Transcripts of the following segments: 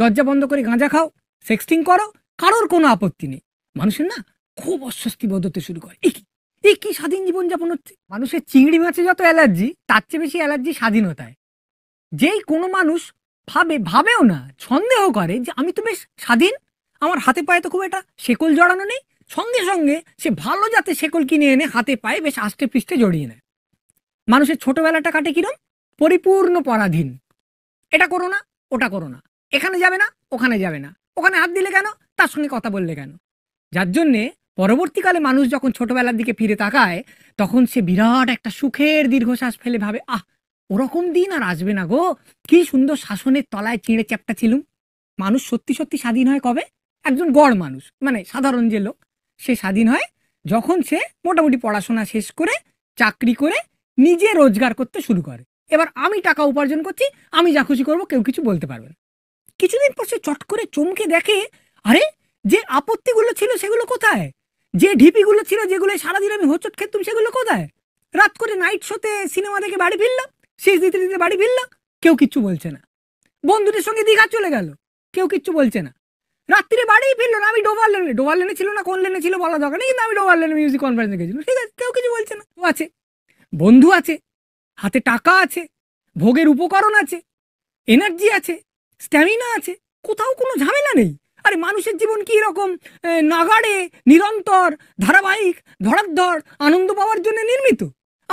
দরজা বন্ধ করে গাঁজা খাও সেক্সটিং করো কারোর কোনো আপত্তি নেই মানুষের না খুব অস্বস্তি বোধ হতে শুরু করে এই এই কি স্বাধীন জীবনযাপন হচ্ছে মানুষের চিংড়ি মাছে যত অ্যালার্জি তার চেয়ে বেশি অ্যালার্জি স্বাধীনতায় যেই কোনো মানুষ ভাবে ভাবেও না সন্দেহ করে যে আমি তো বেশ স্বাধীন আমার হাতে পায়ে তো খুব একটা শেকল জড়ানো নেই সঙ্গে সঙ্গে সে ভালো যাতে শেকল কিনে এনে হাতে পায়ে বেশ আষ্টে পৃষ্ঠে জড়িয়ে নেয় মানুষের ছোটোবেলাটা কাটে কিরম পরিপূর্ণ পরাধীন এটা করো না ওটা করো না এখানে যাবে না ওখানে যাবে না ওখানে হাত দিলে কেন তার সঙ্গে কথা বললে কেন যার জন্যে পরবর্তীকালে মানুষ যখন ছোটবেলার দিকে ফিরে তাকায় তখন সে বিরাট একটা সুখের দীর্ঘশ্বাস ফেলে ভাবে আহ ওরকম দিন আর আসবে না গো কি সুন্দর শাসনের তলায় চিঁড়ে চ্যাপটা ছিলুম মানুষ সত্যি সত্যি স্বাধীন হয় কবে একজন গড় মানুষ মানে সাধারণ যে লোক সে স্বাধীন হয় যখন সে মোটামুটি পড়াশোনা শেষ করে চাকরি করে নিজে রোজগার করতে শুরু করে এবার আমি টাকা উপার্জন করছি আমি যা খুশি করবো কেউ কিছু বলতে পারবে না কিছুদিন পর সে চট করে চমকে দেখে আরে যে আপত্তিগুলো ছিল সেগুলো কোথায় যে ঢিপিগুলো ছিল যেগুলো সারাদিন আমি হোচট খেতুম সেগুলো কোথায় রাত করে নাইট শোতে সিনেমা দেখে বাড়ি ফিরলাম শেষ দিতে দিতে বাড়ি ফিরলাম কেউ কিচ্ছু বলছে না বন্ধুদের সঙ্গে দীঘা চলে গেল কেউ কিচ্ছু বলছে না রাত্রিরে বাড়িই ফিরলো না আমি ডোবার লেনে ডোবার লেনে ছিল না কোন লেনে ছিল বলা দরকার নেই কিন্তু আমি ডোবার লেনে মিউজিক কনফারেন্সে গেছিল ঠিক আছে কেউ কিছু বলছে না ও আছে বন্ধু আছে হাতে টাকা আছে ভোগের উপকরণ আছে এনার্জি আছে স্ট্যামিনা আছে কোথাও কোনো ঝামেলা নেই আরে মানুষের জীবন কি রকম নাগাড়ে নিরন্তর ধারাবাহিক ধরাধর আনন্দ পাওয়ার জন্য নির্মিত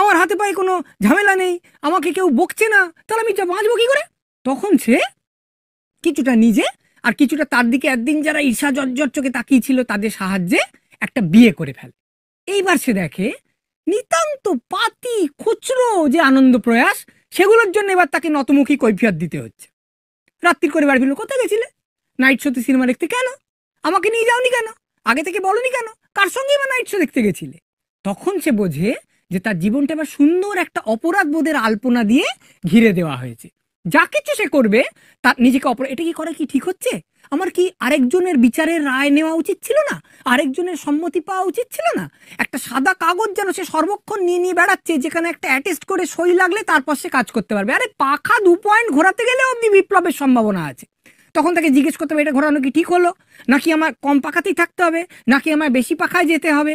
আমার হাতে পায়ে কোনো ঝামেলা নেই আমাকে কেউ বকছে না তাহলে আমি বাঁচবো কী করে তখন সে কিছুটা নিজে আর কিছুটা তার দিকে একদিন যারা ঈর্ষা জর্জর চোখে তাকিয়েছিল তাদের সাহায্যে একটা বিয়ে করে ফেলে এইবার সে দেখে নিতান্ত পাতি খুচরো যে আনন্দ প্রয়াস সেগুলোর জন্য এবার তাকে নতমুখী কৈফিয়ত দিতে হচ্ছে রাত্রি করে বাড়ি ফিরলো কোথায় গেছিলে নাইট শোতে সিনেমা দেখতে কেন আমাকে নিয়ে যাওনি কেন আগে থেকে বলনি কেন কার সঙ্গে বা নাইট শো দেখতে গেছিলে তখন সে বোঝে যে তার জীবনটা এবার সুন্দর একটা অপরাধ বোধের আলপনা দিয়ে ঘিরে দেওয়া হয়েছে যা কিছু সে করবে তার নিজেকে অপরাধ এটা কি করে কি ঠিক হচ্ছে আমার কি আরেকজনের বিচারের রায় নেওয়া উচিত ছিল না আরেকজনের সম্মতি পাওয়া উচিত ছিল না একটা সাদা কাগজ যেন সে সর্বক্ষণ নিয়ে নিয়ে বেড়াচ্ছে যেখানে একটা অ্যাটেস্ট করে সই লাগলে তারপর সে কাজ করতে পারবে আরে পাখা দু পয়েন্ট ঘোরাতে গেলে অবধি বিপ্লবের সম্ভাবনা আছে তখন তাকে জিজ্ঞেস করতে হবে এটা ঘোরানো কি ঠিক হলো নাকি আমার কম পাখাতেই থাকতে হবে নাকি আমার বেশি পাখায় যেতে হবে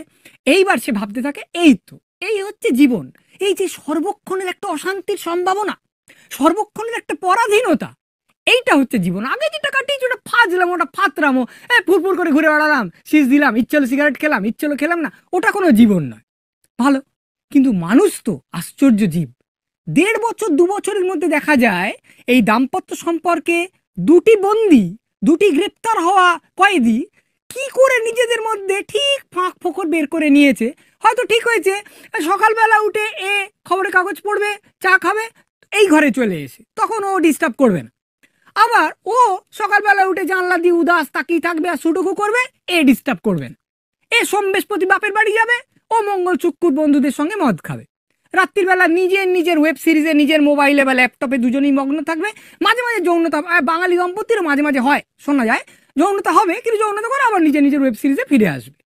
এইবার সে ভাবতে থাকে এই তো এই হচ্ছে জীবন এই যে সর্বক্ষণের একটা অশান্তির সম্ভাবনা সর্বক্ষণের একটা পরাধীনতা এইটা হচ্ছে জীবন আগে যেটা কাটিয়েছি ওটা ফাজলাম ওটা ফাতরামো এ ফুরফুর করে ঘুরে বেড়ালাম শীষ দিলাম ইচ্ছে সিগারেট খেলাম ইচ্ছে খেলাম না ওটা কোনো জীবন নয় ভালো কিন্তু মানুষ তো আশ্চর্য জীব দেড় বছর দু বছরের মধ্যে দেখা যায় এই দাম্পত্য সম্পর্কে দুটি বন্দি দুটি গ্রেপ্তার হওয়া কয়েদি কি করে নিজেদের মধ্যে ঠিক ফাঁক ফোকর বের করে নিয়েছে হয়তো ঠিক হয়েছে সকালবেলা উঠে এ খবরের কাগজ পড়বে চা খাবে এই ঘরে চলে এসে তখন ও ডিস্টার্ব করবে না আবার ও সকালবেলা উঠে জানলা দিয়ে উদাস তাকিয়ে থাকবে আর সুটুকু করবে এ ডিস্টার্ব করবেন এ সোমবেশপতি বাপের বাড়ি যাবে ও মঙ্গল চুক্কুর বন্ধুদের সঙ্গে মদ খাবে রাত্রিবেলা নিজের নিজের ওয়েব সিরিজে নিজের মোবাইলে বা ল্যাপটপে দুজনেই মগ্ন থাকবে মাঝে মাঝে যৌনতা বাঙালি দম্পতিরও মাঝে মাঝে হয় শোনা যায় যৌনতা হবে কিন্তু যৌনতা করে আবার নিজের নিজের ওয়েব সিরিজে ফিরে আসবে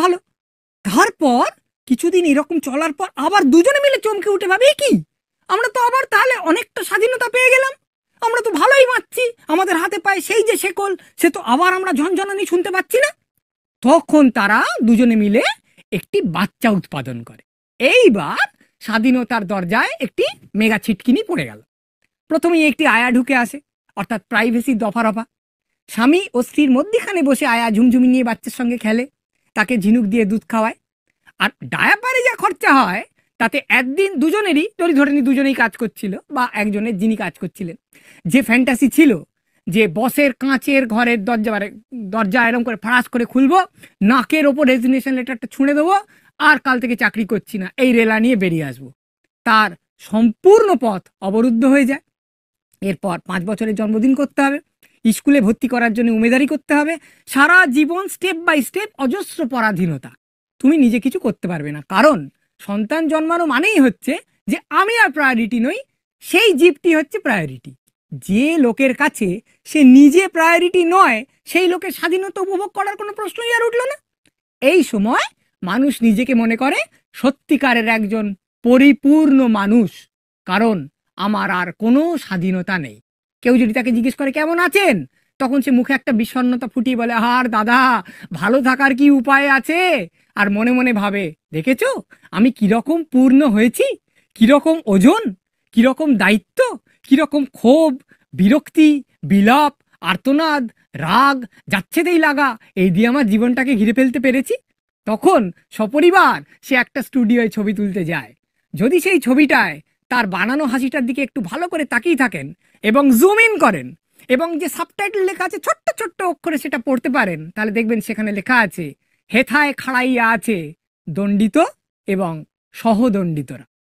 ভালো তারপর কিছুদিন এরকম চলার পর আবার দুজনে মিলে চমকে উঠে ভাবে কি আমরা তো আবার তাহলে অনেকটা স্বাধীনতা পেয়ে গেলাম আমাদের হাতে পায় সেই যে শেকল সে তো আবার আমরা ঝনঝনানি শুনতে পাচ্ছি না তখন তারা দুজনে মিলে একটি বাচ্চা উৎপাদন করে এইবার স্বাধীনতার দরজায় একটি মেগা ছিটকিনি পড়ে গেল প্রথমেই একটি আয়া ঢুকে আসে অর্থাৎ প্রাইভেসি দফা রফা স্বামী ও স্ত্রীর মধ্যেখানে বসে আয়া ঝুমঝুমি নিয়ে বাচ্চার সঙ্গে খেলে তাকে ঝিনুক দিয়ে দুধ খাওয়ায় আর ডায়াপারে যা খরচা হয় তাতে একদিন দুজনেরই ধরে ধরে দুজনেই কাজ করছিল বা একজনের যিনি কাজ করছিলেন যে ফ্যান্টাসি ছিল যে বসের কাঁচের ঘরের দরজা মানে দরজা এরম করে ফাঁস করে খুলবো নাকের ওপর রেজিগনেশন লেটারটা ছুঁড়ে দেবো আর কাল থেকে চাকরি করছি না এই রেলা নিয়ে বেরিয়ে আসবো তার সম্পূর্ণ পথ অবরুদ্ধ হয়ে যায় এরপর পাঁচ বছরের জন্মদিন করতে হবে স্কুলে ভর্তি করার জন্য উমেদারি করতে হবে সারা জীবন স্টেপ বাই স্টেপ অজস্র পরাধীনতা তুমি নিজে কিছু করতে পারবে না কারণ সন্তান জন্মানো মানেই হচ্ছে যে আমি আর প্রায়োরিটি নই সেই জীবটি হচ্ছে প্রায়োরিটি যে লোকের কাছে সে নিজে প্রায়োরিটি নয় সেই লোকের স্বাধীনতা উপভোগ করার কোনো প্রশ্নই আর উঠল না এই সময় মানুষ নিজেকে মনে করে সত্যিকারের একজন পরিপূর্ণ মানুষ কারণ আমার আর কোনো স্বাধীনতা নেই কেউ যদি তাকে জিজ্ঞেস করে কেমন আছেন তখন সে মুখে একটা বিষণ্নতা ফুটিয়ে বলে আর দাদা ভালো থাকার কি উপায় আছে আর মনে মনে ভাবে দেখেছো আমি কিরকম পূর্ণ হয়েছি কিরকম ওজন কীরকম দায়িত্ব কীরকম ক্ষোভ বিরক্তি বিলাপ আর্তনাদ রাগ দেই লাগা এই দিয়ে আমার জীবনটাকে ঘিরে ফেলতে পেরেছি তখন সপরিবার সে একটা স্টুডিওয় ছবি তুলতে যায় যদি সেই ছবিটায় তার বানানো হাসিটার দিকে একটু ভালো করে তাকিয়ে থাকেন এবং জুম ইন করেন এবং যে সাবটাইটেল লেখা আছে ছোট্ট ছোট্ট অক্ষরে সেটা পড়তে পারেন তাহলে দেখবেন সেখানে লেখা আছে হেথায় খাড়াইয়া আছে দণ্ডিত এবং সহদণ্ডিতরা